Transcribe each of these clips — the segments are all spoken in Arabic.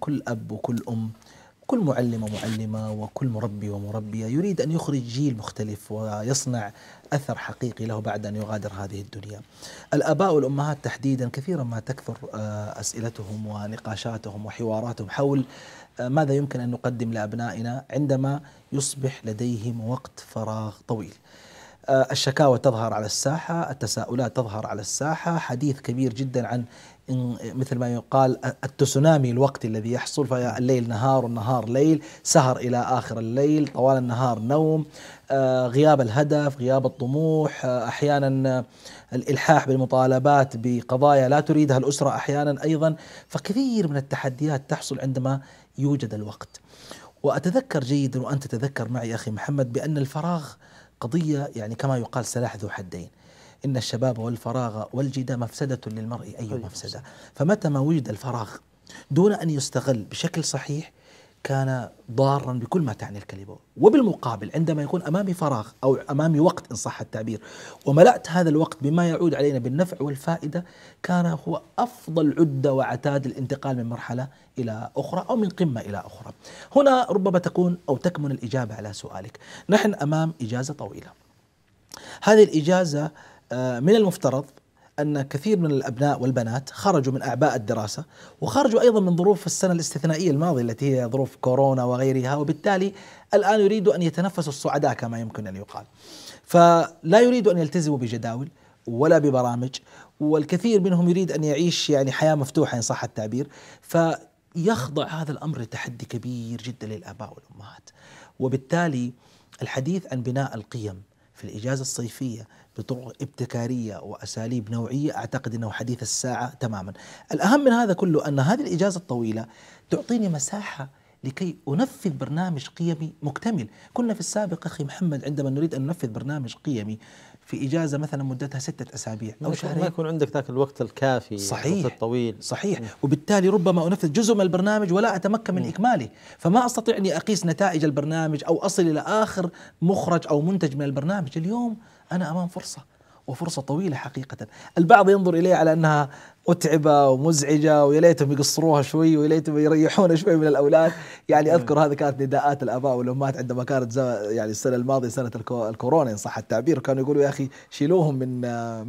كل أب وكل أم كل معلم ومعلمة وكل مربي ومربية يريد أن يخرج جيل مختلف ويصنع أثر حقيقي له بعد أن يغادر هذه الدنيا الآباء والأمهات تحديدا كثيرا ما تكثر آه، أسئلتهم ونقاشاتهم وحواراتهم حول آه، ماذا يمكن أن نقدم لأبنائنا عندما يصبح لديهم وقت فراغ طويل آه، الشكاوى تظهر على الساحة التساؤلات تظهر على الساحة حديث كبير جدا عن مثل ما يقال آه، التسونامي الوقت الذي يحصل في الليل نهار والنهار ليل سهر إلى آخر الليل طوال النهار نوم آه، غياب الهدف غياب الطموح أحيانا الإلحاح بالمطالبات بقضايا لا تريدها الأسرة أحيانا أيضا فكثير من التحديات تحصل عندما يوجد الوقت وأتذكر جيدا وأنت تتذكر معي أخي محمد بأن الفراغ قضية يعني كما يقال سلاح ذو حدين إن الشباب والفراغ والجدة مفسدة للمرء أي أيوة، مفسدة فمتى ما وجد الفراغ دون أن يستغل بشكل صحيح كان ضارا بكل ما تعني الكلمة وبالمقابل عندما يكون أمامي فراغ أو أمامي وقت إن صح التعبير وملأت هذا الوقت بما يعود علينا بالنفع والفائدة كان هو أفضل عدة وعتاد الانتقال من مرحلة إلى أخرى أو من قمة إلى أخرى هنا ربما تكون أو تكمن الإجابة على سؤالك نحن أمام إجازة طويلة هذه الإجازة آه، من المفترض أن كثير من الأبناء والبنات خرجوا من أعباء الدراسة وخرجوا أيضا من ظروف السنة الاستثنائية الماضية التي هي ظروف كورونا وغيرها وبالتالي الآن يريدوا أن يتنفسوا الصعداء كما يمكن أن يقال فلا يريدوا أن يلتزموا بجداول ولا ببرامج والكثير منهم يريد أن يعيش يعني حياة مفتوحة إن صح التعبير فيخضع هذا الأمر لتحدي كبير جدا للآباء والأمهات وبالتالي الحديث عن بناء القيم في الإجازة الصيفية بطرق ابتكارية وأساليب نوعية أعتقد أنه حديث الساعة تماما الأهم من هذا كله أن هذه الإجازة الطويلة تعطيني مساحة لكي أنفذ برنامج قيمي مكتمل كنا في السابق أخي محمد عندما نريد أن ننفذ برنامج قيمي في إجازة مثلا مدتها ستة أسابيع أو شهرين ما يكون عندك ذاك الوقت الكافي صحيح الوقت الطويل صحيح م. وبالتالي ربما أنفذ جزء من البرنامج ولا أتمكن من م. إكماله فما أستطيع أني أقيس نتائج البرنامج أو أصل إلى آخر مخرج أو منتج من البرنامج اليوم أنا أمام فرصة وفرصة طويلة حقيقة البعض ينظر إليها على أنها متعبة ومزعجة ويا ليتهم يقصروها شوي ويا ليتهم يريحون شوي من الأولاد يعني نعم. أذكر هذه كانت نداءات الآباء والأمهات عندما كانت يعني السنة الماضية سنة الكورونا إن صح التعبير كانوا يقولوا يا أخي شيلوهم من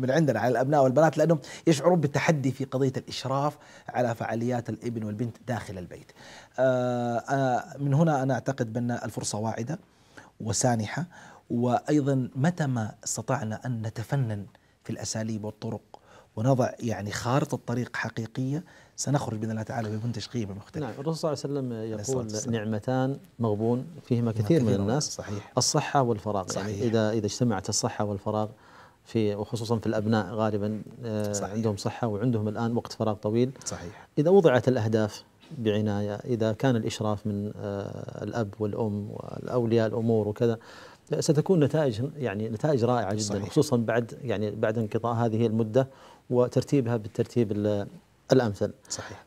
من عندنا على الأبناء والبنات لأنهم يشعرون بالتحدي في قضية الإشراف على فعاليات الابن والبنت داخل البيت آه، آه، من هنا أنا أعتقد بأن الفرصة واعدة وسانحة وايضا متى ما استطعنا ان نتفنن في الاساليب والطرق ونضع يعني خارطه طريق حقيقيه سنخرج باذن الله تعالى بمنتج قيمه مختلف. نعم الرسول صلى الله عليه وسلم يقول نعمتان مغبون فيهما كثير من الناس صحيح الصحه والفراغ يعني صحيح يعني اذا اذا اجتمعت الصحه والفراغ في وخصوصا في الابناء غالبا آه، صحيح. عندهم صحه وعندهم الان وقت فراغ طويل صحيح اذا وضعت الاهداف بعنايه اذا كان الاشراف من آه، الاب والام والاولياء الامور وكذا ستكون نتائج يعني نتائج رائعه جدا صحيح. خصوصا بعد يعني بعد انقضاء هذه المده وترتيبها بالترتيب الامثل. صحيح.